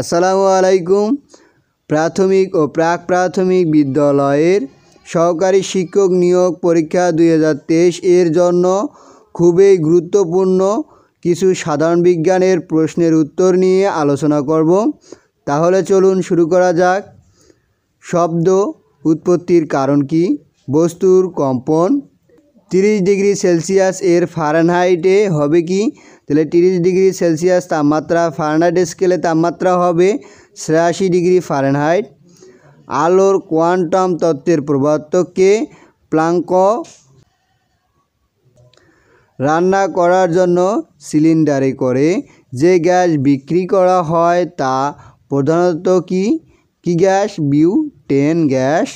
আসসালামু আলাইকুম প্রাথমিক ও প্রাক প্রাথমিক বিদ্যালয়ের সহকারী শিক্ষক নিয়োগ পরীক্ষা দুই এর জন্য খুবই গুরুত্বপূর্ণ কিছু সাধারণ বিজ্ঞানের প্রশ্নের উত্তর নিয়ে আলোচনা করব তাহলে চলুন শুরু করা যাক শব্দ উৎপত্তির কারণ কি বস্তুর কম্পন তিরিশ ডিগ্রি সেলসিয়াস এর ফারেনহাইটে হবে কি তাহলে তিরিশ ডিগ্রি সেলসিয়াস তাপমাত্রা ফারেনহাইট স্কেলে তাপমাত্রা হবে ছিয়াশি ডিগ্রি ফারেনহাইট আলোর কোয়ান্টাম তত্ত্বের প্রবর্তককে প্লাঙ্ক রান্না করার জন্য সিলিন্ডারে করে যে গ্যাস বিক্রি করা হয় তা প্রধানত কি কি গ্যাস বিউ টেন গ্যাস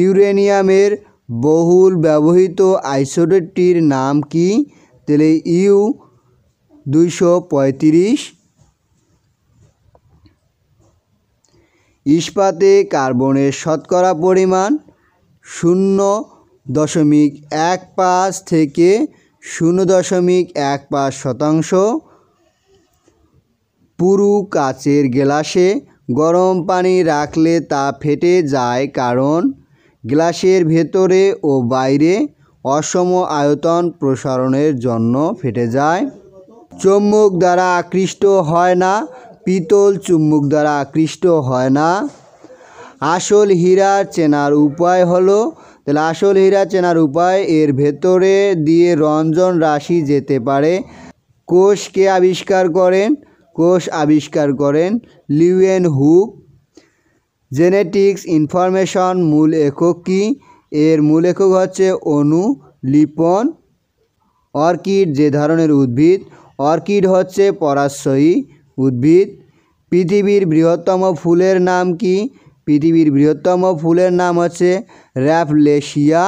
ইউরেনিয়ামের বহুল ব্যবহৃত আইসোডেটটির নাম কি তাহলে ইউ দুইশো পঁয়ত্রিশ ইস্পাতে কার্বনের শতকরা পরিমাণ শূন্য দশমিক এক পাঁচ থেকে শূন্য দশমিক এক পাঁচ শতাংশ পুরু কাচের গ্লাসে গরম পানি রাখলে তা ফেটে যায় কারণ গ্লাসের ভেতরে ও বাইরে অসম আয়তন প্রসারণের জন্য ফেটে যায় চুম্বক দ্বারা আকৃষ্ট হয় না পিতল চুম্বক দ্বারা আকৃষ্ট হয় না আসল হীরা চেনার উপায় হলো তাহলে আসল হীরা চেনার উপায় এর ভেতরে দিয়ে রঞ্জন রাশি যেতে পারে কোষকে আবিষ্কার করেন কোষ আবিষ্কার করেন লিউয়েন হুক জেনেটিক্স ইনফরমেশন মূল একক কী এর মূল একক হচ্ছে অনু লিপন অর্কিড যে ধরনের উদ্ভিদ অর্কিড হচ্ছে পরাশ্রয়ী উদ্ভিদ পৃথিবীর বৃহত্তম ফুলের নাম কি পৃথিবীর বৃহত্তম ফুলের নাম হচ্ছে র্যাফলেশিয়া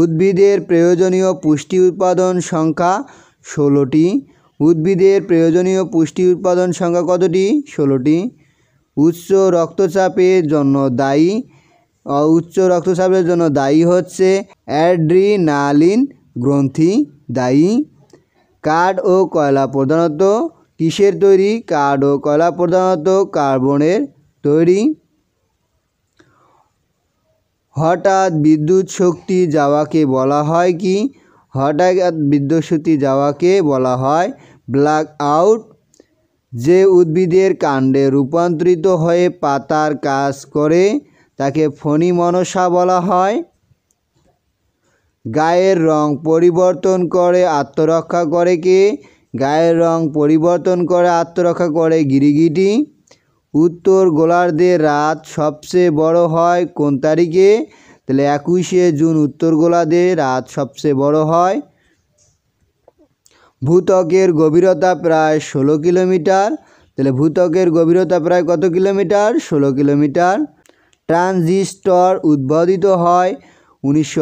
উদ্ভিদের প্রয়োজনীয় পুষ্টি উৎপাদন সংখ্যা ষোলোটি উদ্ভিদের প্রয়োজনীয় পুষ্টি উৎপাদন সংখ্যা কতটি ষোলোটি উচ্চ রক্তচাপের জন্য দায়ী উচ্চ রক্তচাপের জন্য দায়ী হচ্ছে অ্যাড্রিনালিন গ্রন্থি দায়ী কাঠ ও কয়লা প্রধানত কিসের তৈরি কাঠ ও কয়লা প্রধানত কার্বনের তৈরি হঠাৎ বিদ্যুৎ শক্তি যাওয়াকে বলা হয় কি হঠাৎ বিদ্যুৎ শক্তি যাওয়াকে বলা হয় ব্ল্যাক আউট যে উদ্ভিদের কাণ্ডে রূপান্তরিত হয়ে পাতার কাজ করে তাকে ফণি মনসা বলা হয় গায়ের রং পরিবর্তন করে আত্মরক্ষা করে কে গায়ের রং পরিবর্তন করে আত্মরক্ষা করে গিরিগিটি উত্তর গোলার্ধের রাত সবচেয়ে বড় হয় কোন তারিখে তাহলে একুশে জুন উত্তর গোলার্ধে রাত সবচেয়ে বড় হয় ভূতকের গভীরতা প্রায় ষোলো কিলোমিটার তাহলে ভূতকের গভীরতা প্রায় কত কিলোমিটার ষোলো কিলোমিটার ট্রানজিস্টর উদ্বোধিত হয় উনিশশো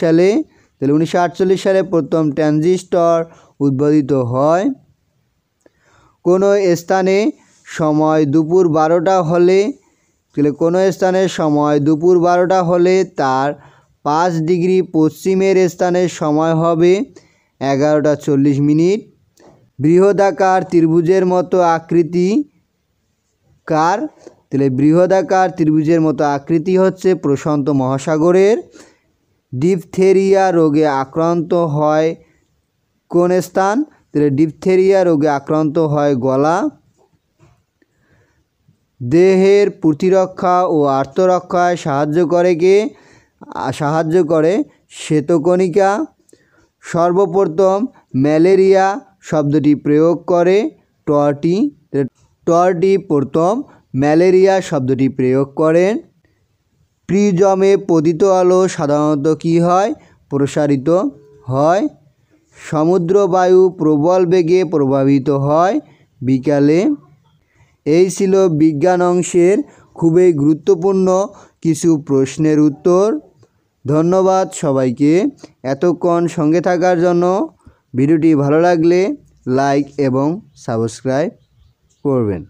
সালে তাহলে উনিশশো সালে প্রথম ট্রানজিস্টর উদ্বোধিত হয় কোনো স্থানে সময় দুপুর বারোটা হলে তাহলে কোনো স্থানে সময় দুপুর বারোটা হলে তার পাঁচ ডিগ্রি পশ্চিমের স্থানে সময় হবে এগারোটা চল্লিশ মিনিট বৃহদাকার ত্রিভুজের মতো আকৃতি কার তাহলে বৃহদাকার ত্রিভুজের মতো আকৃতি হচ্ছে প্রশান্ত মহাসাগরের ডিপথেরিয়া রোগে আক্রান্ত হয় কোন স্থান তাহলে ডিপথেরিয়া রোগে আক্রান্ত হয় গলা দেহের প্রতিরক্ষা ও আত্মরক্ষায় সাহায্য করে কে সাহায্য করে শ্বেতকণিকা সর্বপ্রথম ম্যালেরিয়া শব্দটি প্রয়োগ করে টটি টটি প্রথম ম্যালেরিয়া শব্দটি প্রয়োগ করেন প্রিজমে পতিত আলো সাধারণত কি হয় প্রসারিত হয় সমুদ্র বায়ু প্রবল বেগে প্রভাবিত হয় বিকালে এই ছিল বিজ্ঞান অংশের খুবই গুরুত্বপূর্ণ কিছু প্রশ্নের উত্তর ধন্যবাদ সবাইকে এতক্ষণ সঙ্গে থাকার জন্য ভিডিওটি ভালো লাগলে লাইক এবং সাবস্ক্রাইব করবেন